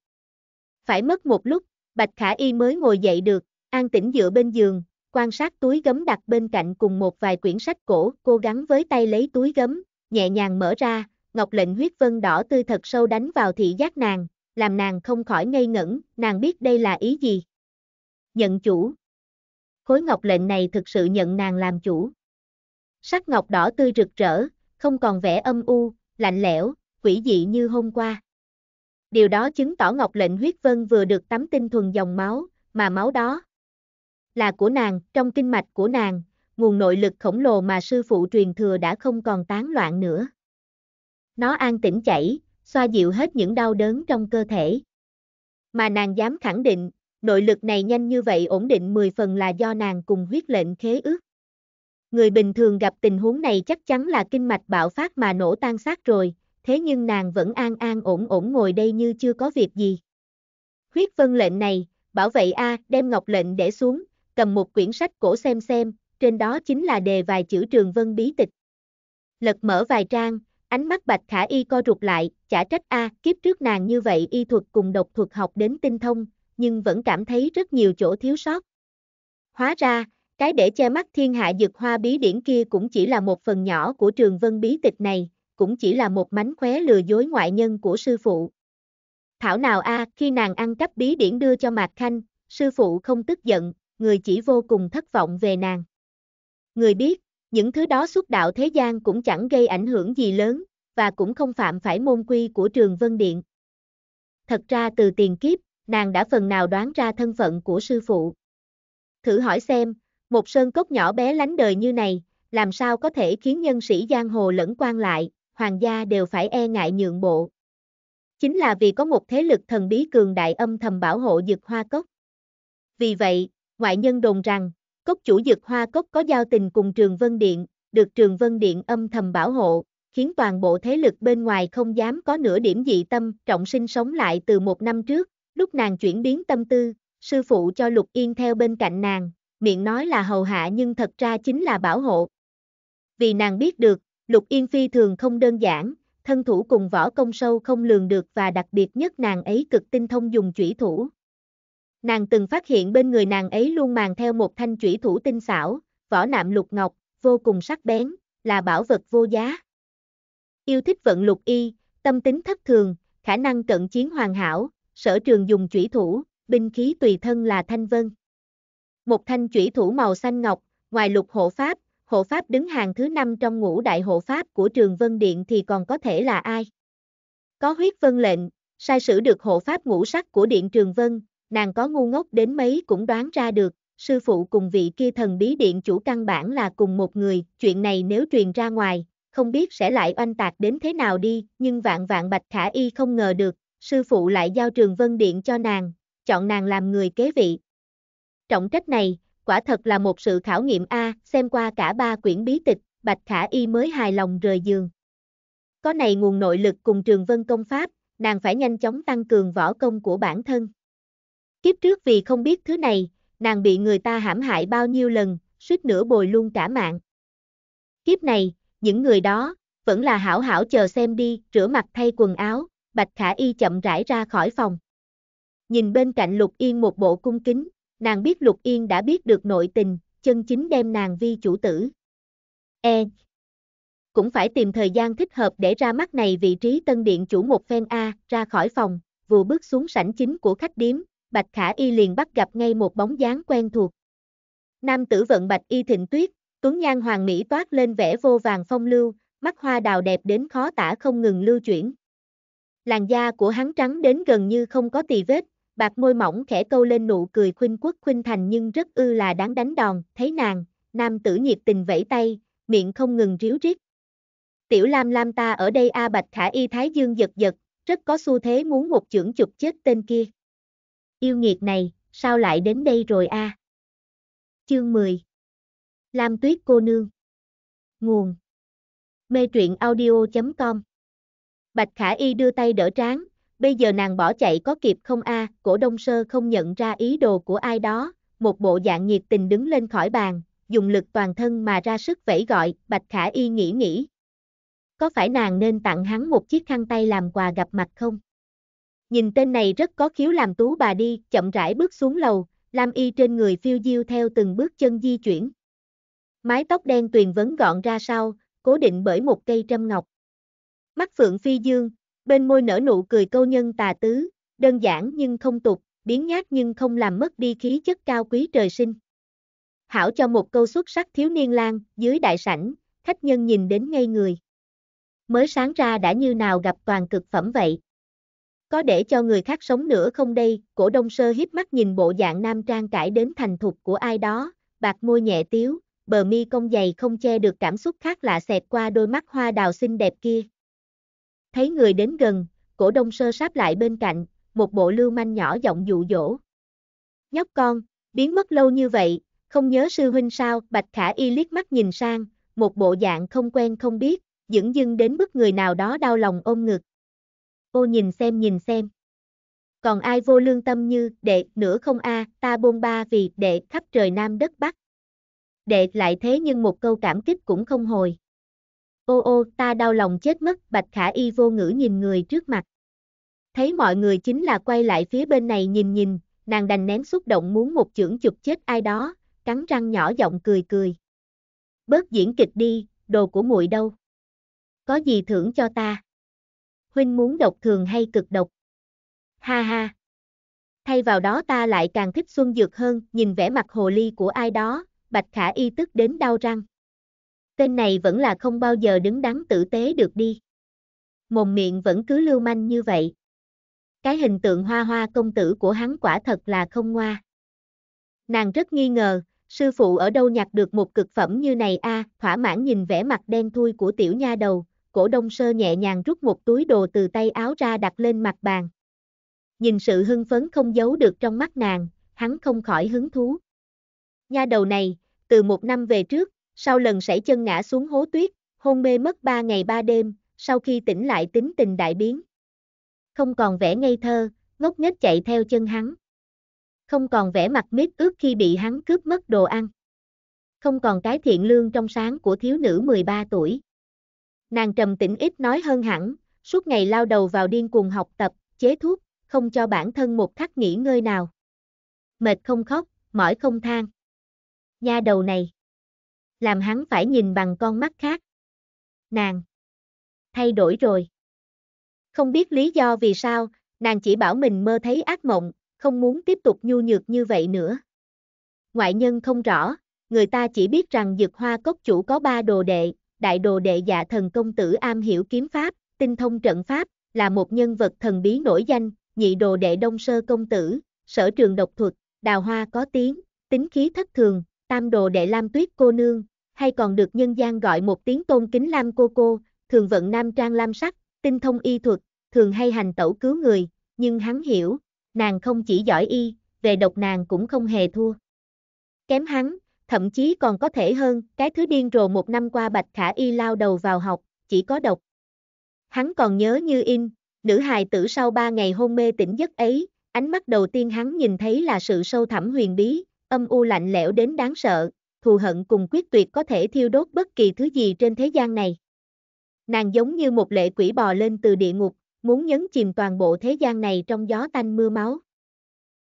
Phải mất một lúc, bạch khả y mới ngồi dậy được, an tĩnh dựa bên giường, quan sát túi gấm đặt bên cạnh cùng một vài quyển sách cổ, cô gắng với tay lấy túi gấm, nhẹ nhàng mở ra, ngọc lệnh huyết vân đỏ tươi thật sâu đánh vào thị giác nàng, làm nàng không khỏi ngây ngẩn, nàng biết đây là ý gì. Nhận chủ. Khối ngọc lệnh này thực sự nhận nàng làm chủ. Sắc ngọc đỏ tươi rực rỡ, không còn vẻ âm u, lạnh lẽo, quỷ dị như hôm qua. Điều đó chứng tỏ ngọc lệnh huyết vân vừa được tắm tinh thuần dòng máu, mà máu đó, là của nàng, trong kinh mạch của nàng, nguồn nội lực khổng lồ mà sư phụ truyền thừa đã không còn tán loạn nữa. Nó an tĩnh chảy, xoa dịu hết những đau đớn trong cơ thể. Mà nàng dám khẳng định, nội lực này nhanh như vậy ổn định 10 phần là do nàng cùng huyết lệnh khế ước. Người bình thường gặp tình huống này chắc chắn là kinh mạch bạo phát mà nổ tan xác rồi, thế nhưng nàng vẫn an an ổn ổn ngồi đây như chưa có việc gì. Huyết vân lệnh này, bảo vệ A, đem ngọc lệnh để xuống, cầm một quyển sách cổ xem xem, trên đó chính là đề vài chữ trường vân bí tịch. Lật mở vài trang, ánh mắt bạch khả y co rụt lại, chả trách a kiếp trước nàng như vậy y thuật cùng độc thuật học đến tinh thông, nhưng vẫn cảm thấy rất nhiều chỗ thiếu sót. Hóa ra, cái để che mắt thiên hạ dực hoa bí điển kia cũng chỉ là một phần nhỏ của trường vân bí tịch này, cũng chỉ là một mánh khóe lừa dối ngoại nhân của sư phụ. Thảo nào a khi nàng ăn cắp bí điển đưa cho Mạc Khanh, sư phụ không tức giận, người chỉ vô cùng thất vọng về nàng. Người biết, những thứ đó xuất đạo thế gian cũng chẳng gây ảnh hưởng gì lớn, và cũng không phạm phải môn quy của trường Vân Điện. Thật ra từ tiền kiếp, nàng đã phần nào đoán ra thân phận của sư phụ. Thử hỏi xem, một sơn cốc nhỏ bé lánh đời như này, làm sao có thể khiến nhân sĩ giang hồ lẫn quan lại, hoàng gia đều phải e ngại nhượng bộ. Chính là vì có một thế lực thần bí cường đại âm thầm bảo hộ dực hoa cốc. Vì vậy, Ngoại nhân đồn rằng, cốc chủ dược hoa cốc có giao tình cùng Trường Vân Điện, được Trường Vân Điện âm thầm bảo hộ, khiến toàn bộ thế lực bên ngoài không dám có nửa điểm dị tâm, trọng sinh sống lại từ một năm trước, lúc nàng chuyển biến tâm tư, sư phụ cho Lục Yên theo bên cạnh nàng, miệng nói là hầu hạ nhưng thật ra chính là bảo hộ. Vì nàng biết được, Lục Yên phi thường không đơn giản, thân thủ cùng võ công sâu không lường được và đặc biệt nhất nàng ấy cực tinh thông dùng chủy thủ, Nàng từng phát hiện bên người nàng ấy luôn mang theo một thanh chủy thủ tinh xảo, vỏ nạm lục ngọc, vô cùng sắc bén, là bảo vật vô giá. Yêu thích vận lục y, tâm tính thất thường, khả năng cận chiến hoàn hảo, sở trường dùng chủy thủ, binh khí tùy thân là thanh vân. Một thanh chủy thủ màu xanh ngọc, ngoài lục hộ pháp, hộ pháp đứng hàng thứ năm trong ngũ đại hộ pháp của trường Vân Điện thì còn có thể là ai? Có huyết vân lệnh, sai sử được hộ pháp ngũ sắc của Điện Trường Vân, nàng có ngu ngốc đến mấy cũng đoán ra được, sư phụ cùng vị kia thần bí điện chủ căn bản là cùng một người, chuyện này nếu truyền ra ngoài, không biết sẽ lại oanh tạc đến thế nào đi, nhưng vạn vạn bạch khả y không ngờ được, sư phụ lại giao trường vân điện cho nàng, chọn nàng làm người kế vị. Trọng trách này, quả thật là một sự khảo nghiệm A, xem qua cả ba quyển bí tịch, bạch khả y mới hài lòng rời giường. Có này nguồn nội lực cùng trường vân công pháp, nàng phải nhanh chóng tăng cường võ công của bản thân. Kiếp trước vì không biết thứ này, nàng bị người ta hãm hại bao nhiêu lần, suýt nửa bồi luôn cả mạng. Kiếp này, những người đó, vẫn là hảo hảo chờ xem đi, rửa mặt thay quần áo, Bạch Khả Y chậm rãi ra khỏi phòng. Nhìn bên cạnh Lục Yên một bộ cung kính, nàng biết Lục Yên đã biết được nội tình, chân chính đem nàng vi chủ tử. E. Cũng phải tìm thời gian thích hợp để ra mắt này vị trí tân điện chủ một phen A, ra khỏi phòng, vừa bước xuống sảnh chính của khách điếm, Bạch Khả Y liền bắt gặp ngay một bóng dáng quen thuộc. Nam tử vận Bạch Y thịnh tuyết, tuấn nhan hoàng mỹ toát lên vẻ vô vàng phong lưu, mắt hoa đào đẹp đến khó tả không ngừng lưu chuyển. Làn da của hắn trắng đến gần như không có tì vết, bạc môi mỏng khẽ câu lên nụ cười khuynh quốc khuynh thành nhưng rất ư là đáng đánh đòn, thấy nàng, nam tử nhiệt tình vẫy tay, miệng không ngừng ríu rít. Tiểu Lam Lam ta ở đây a Bạch Khả Y Thái Dương giật giật, rất có xu thế muốn một chưởng chụp chết tên kia yêu nghiệt này, sao lại đến đây rồi a? À? Chương 10 Lam Tuyết Cô Nương Nguồn Mê truyện audio.com Bạch Khả Y đưa tay đỡ trán, bây giờ nàng bỏ chạy có kịp không a? À? cổ đông sơ không nhận ra ý đồ của ai đó, một bộ dạng nhiệt tình đứng lên khỏi bàn, dùng lực toàn thân mà ra sức vẫy gọi, Bạch Khả Y nghĩ nghĩ. Có phải nàng nên tặng hắn một chiếc khăn tay làm quà gặp mặt không? Nhìn tên này rất có khiếu làm tú bà đi, chậm rãi bước xuống lầu, Lam Y trên người phiêu diêu theo từng bước chân di chuyển. Mái tóc đen tuyền vấn gọn ra sau, cố định bởi một cây trâm ngọc. Mắt phượng phi dương, bên môi nở nụ cười câu nhân tà tứ, đơn giản nhưng không tục, biến nhát nhưng không làm mất đi khí chất cao quý trời sinh. Hảo cho một câu xuất sắc thiếu niên lang, dưới đại sảnh, khách nhân nhìn đến ngay người. Mới sáng ra đã như nào gặp toàn cực phẩm vậy có để cho người khác sống nữa không đây, cổ đông sơ hiếp mắt nhìn bộ dạng nam trang cải đến thành thục của ai đó, bạc môi nhẹ tiếu, bờ mi cong dày không che được cảm xúc khác lạ xẹt qua đôi mắt hoa đào xinh đẹp kia. Thấy người đến gần, cổ đông sơ sáp lại bên cạnh, một bộ lưu manh nhỏ giọng dụ dỗ. Nhóc con, biến mất lâu như vậy, không nhớ sư huynh sao, bạch khả y liếc mắt nhìn sang, một bộ dạng không quen không biết, dững dưng đến bức người nào đó đau lòng ôm ngực ô nhìn xem nhìn xem. Còn ai vô lương tâm như, đệ, nữa không a à, ta bôn ba vì, đệ, khắp trời nam đất bắc. Đệ lại thế nhưng một câu cảm kích cũng không hồi. Ô ô, ta đau lòng chết mất, bạch khả y vô ngữ nhìn người trước mặt. Thấy mọi người chính là quay lại phía bên này nhìn nhìn, nàng đành nén xúc động muốn một chưởng chụp chết ai đó, cắn răng nhỏ giọng cười cười. Bớt diễn kịch đi, đồ của muội đâu? Có gì thưởng cho ta? huynh muốn độc thường hay cực độc? Ha ha! Thay vào đó ta lại càng thích xuân dược hơn, nhìn vẻ mặt hồ ly của ai đó, bạch khả y tức đến đau răng. Tên này vẫn là không bao giờ đứng đắn tử tế được đi. Mồm miệng vẫn cứ lưu manh như vậy. Cái hình tượng hoa hoa công tử của hắn quả thật là không ngoa. Nàng rất nghi ngờ, sư phụ ở đâu nhặt được một cực phẩm như này a à, thỏa mãn nhìn vẻ mặt đen thui của tiểu nha đầu, cổ đông sơ nhẹ nhàng rút một túi đồ từ tay áo ra đặt lên mặt bàn. Nhìn sự hưng phấn không giấu được trong mắt nàng, hắn không khỏi hứng thú. Nha đầu này, từ một năm về trước, sau lần sảy chân ngã xuống hố tuyết, hôn mê mất ba ngày ba đêm, sau khi tỉnh lại tính tình đại biến. Không còn vẻ ngây thơ, ngốc nghếch chạy theo chân hắn. Không còn vẻ mặt mít ướt khi bị hắn cướp mất đồ ăn. Không còn cái thiện lương trong sáng của thiếu nữ 13 tuổi. Nàng trầm tĩnh ít nói hơn hẳn, suốt ngày lao đầu vào điên cuồng học tập, chế thuốc, không cho bản thân một khắc nghỉ ngơi nào. Mệt không khóc, mỏi không than. Nha đầu này. Làm hắn phải nhìn bằng con mắt khác. Nàng. Thay đổi rồi. Không biết lý do vì sao, nàng chỉ bảo mình mơ thấy ác mộng, không muốn tiếp tục nhu nhược như vậy nữa. Ngoại nhân không rõ, người ta chỉ biết rằng dược hoa cốc chủ có ba đồ đệ, đại đồ đệ dạ thần công tử am hiểu kiếm pháp, tinh thông trận pháp, là một nhân vật thần bí nổi danh, nhị đồ đệ đông sơ công tử, sở trường độc thuật, đào hoa có tiếng, tính khí thất thường, tam đồ đệ lam tuyết cô nương, hay còn được nhân gian gọi một tiếng tôn kính lam cô cô, thường vận nam trang lam sắc, tinh thông y thuật, thường hay hành tẩu cứu người, nhưng hắn hiểu, nàng không chỉ giỏi y, về độc nàng cũng không hề thua. Kém hắn, thậm chí còn có thể hơn, cái thứ điên rồ một năm qua Bạch Khả Y lao đầu vào học, chỉ có độc. Hắn còn nhớ như in, nữ hài tử sau ba ngày hôn mê tỉnh giấc ấy, ánh mắt đầu tiên hắn nhìn thấy là sự sâu thẳm huyền bí, âm u lạnh lẽo đến đáng sợ, thù hận cùng quyết tuyệt có thể thiêu đốt bất kỳ thứ gì trên thế gian này. Nàng giống như một lệ quỷ bò lên từ địa ngục, muốn nhấn chìm toàn bộ thế gian này trong gió tanh mưa máu.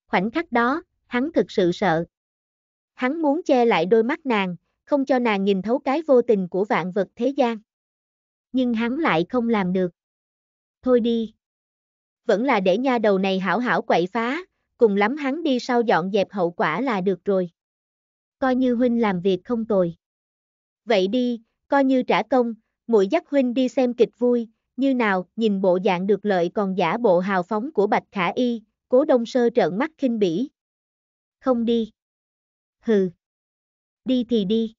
Khoảnh khắc đó, hắn thực sự sợ. Hắn muốn che lại đôi mắt nàng, không cho nàng nhìn thấu cái vô tình của vạn vật thế gian. Nhưng hắn lại không làm được. Thôi đi. Vẫn là để nha đầu này hảo hảo quậy phá, cùng lắm hắn đi sau dọn dẹp hậu quả là được rồi. Coi như huynh làm việc không tồi. Vậy đi, coi như trả công, muội dắt huynh đi xem kịch vui, như nào, nhìn bộ dạng được lợi còn giả bộ hào phóng của Bạch Khả Y, Cố Đông Sơ trợn mắt khinh bỉ. Không đi hừ. Đi thì đi.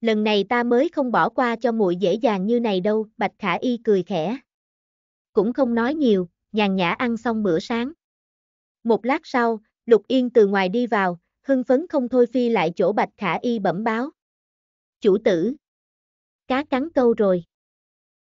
Lần này ta mới không bỏ qua cho muội dễ dàng như này đâu, Bạch Khả Y cười khẽ. Cũng không nói nhiều, nhàn nhã ăn xong bữa sáng. Một lát sau, Lục Yên từ ngoài đi vào, hưng phấn không thôi phi lại chỗ Bạch Khả Y bẩm báo. Chủ tử. Cá cắn câu rồi.